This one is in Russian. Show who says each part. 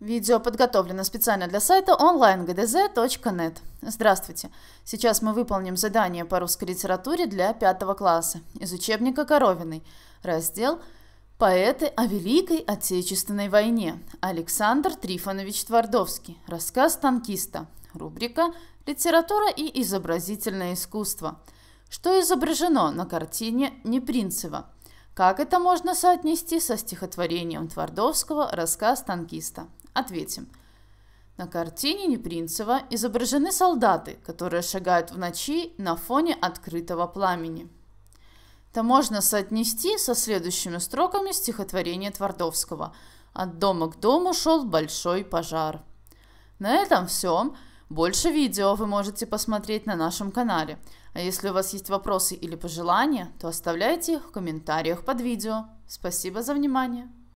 Speaker 1: Видео подготовлено специально для сайта online.gdz.net. Здравствуйте! Сейчас мы выполним задание по русской литературе для пятого класса из учебника Коровиной. Раздел «Поэты о Великой Отечественной войне». Александр Трифонович Твардовский. Рассказ танкиста. Рубрика «Литература и изобразительное искусство». Что изображено на картине Непринцева? Как это можно соотнести со стихотворением Твардовского «Рассказ танкиста»? Ответим. На картине Непринцева изображены солдаты, которые шагают в ночи на фоне открытого пламени. Это можно соотнести со следующими строками стихотворения Твардовского «От дома к дому шел большой пожар». На этом все. Больше видео вы можете посмотреть на нашем канале. А если у вас есть вопросы или пожелания, то оставляйте их в комментариях под видео. Спасибо за внимание!